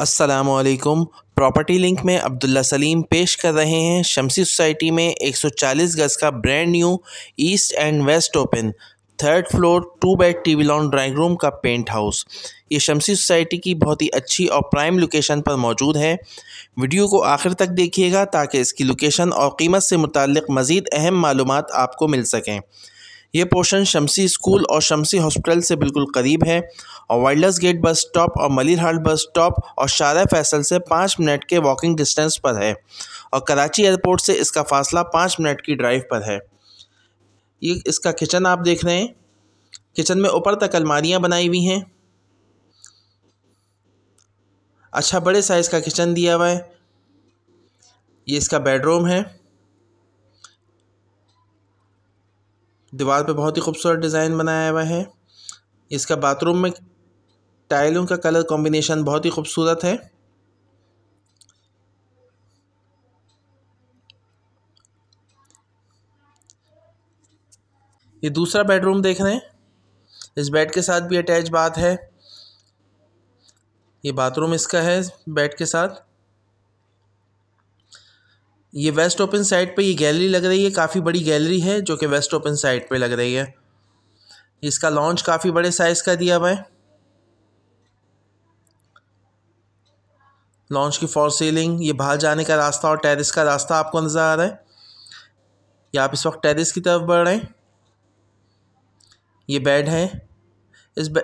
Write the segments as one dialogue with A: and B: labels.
A: असलकुम property link में अब्दुल्ला सलीम पेश कर रहे हैं शमसी सोसाइटी में 140 गज़ का brand new east and west open third floor two bed TV lawn drawing room का पेंट हाउस ये शमसी सोसाइटी की बहुत ही अच्छी और प्राइम लोकेशन पर मौजूद है वीडियो को आखिर तक देखिएगा ताकि इसकी लोकेशन और कीमत से मुतल मज़ीद अहम मालूम आपको मिल सकें ये पोर्शन शमसी स्कूल और शमसी हॉस्पिटल से बिल्कुल करीब है और वाइल्डर्स गेट बस स्टॉप और मलिरहाट बस स्टॉप और शारा फैसल से पाँच मिनट के वॉकिंग डिस्टेंस पर है और कराची एयरपोर्ट से इसका फासला पाँच मिनट की ड्राइव पर है ये इसका किचन आप देख रहे हैं किचन में ऊपर तक अलमारियाँ बनाई हुई हैं अच्छा बड़े साइज़ का किचन दिया हुआ है ये इसका बेडरूम है दीवार पे बहुत ही खूबसूरत डिज़ाइन बनाया हुआ है इसका बाथरूम में टाइलों का कलर कॉम्बिनेशन बहुत ही खूबसूरत है ये दूसरा बेडरूम देख रहे हैं इस बेड के साथ भी अटैच बात है ये बाथरूम इसका है बेड के साथ ये वेस्ट ओपन साइड पे ये गैलरी लग रही है काफ़ी बड़ी गैलरी है जो कि वेस्ट ओपन साइड पे लग रही है इसका लॉन्च काफ़ी बड़े साइज़ का दिया हुआ है लॉन्च की फॉर सीलिंग ये बाहर जाने का रास्ता और टेरिस का रास्ता आपको नज़र आ रहा है या आप इस वक्त टेरिस की तरफ बढ़ रहे हैं ये बेड है इस बे...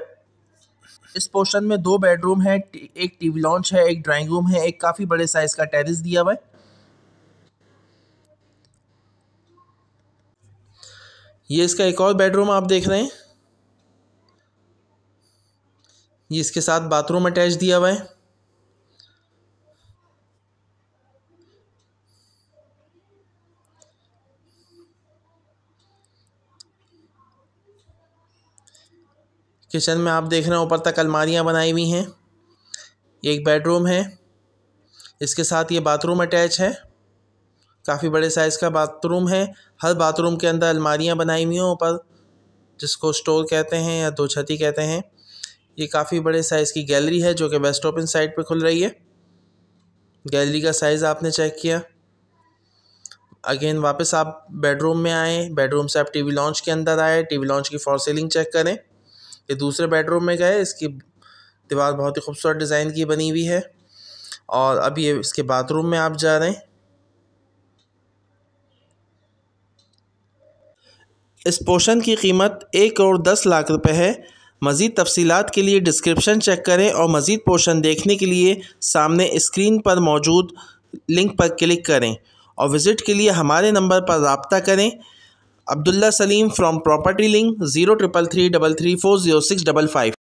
A: इस पोर्शन में दो बेडरूम है एक टीवी लॉन्च है एक ड्राइंग रूम है एक काफ़ी बड़े साइज़ का टेरिस दिया हुआ है ये इसका एक और बेडरूम आप देख रहे हैं ये इसके साथ बाथरूम अटैच दिया हुआ है किचन में आप देख रहे हैं ऊपर तक अलमारियां बनाई हुई हैं एक बेडरूम है इसके साथ ये बाथरूम अटैच है काफ़ी बड़े साइज़ का बाथरूम है हर बाथरूम के अंदर अलमारियाँ बनाई हुई हैं ऊपर जिसको स्टोर कहते हैं या दो छती कहते हैं ये काफ़ी बड़े साइज़ की गैलरी है जो कि वेस्ट ओपन साइड पे खुल रही है गैलरी का साइज़ आपने चेक किया अगेन वापस आप बेडरूम में आएँ बेडरूम से आप टी लॉन्च के अंदर आए टी लॉन्च की फॉर सीलिंग चेक करें ये दूसरे बेडरूम में गए इसकी दीवार बहुत ही खूबसूरत डिज़ाइन की बनी हुई है और अब ये इसके बाथरूम में आप जा रहे हैं इस पोशन की कीमत एक करोड़ दस लाख रुपये है मज़ीद तफसीत के लिए डिस्क्रिप्शन चेक करें और मज़ीद पोशन देखने के लिए सामने स्क्रीन पर मौजूद लिंक पर क्लिक करें और विज़िट के लिए हमारे नंबर पर रबता करें Abdullah Saleem from property link zero triple three double three four zero six double five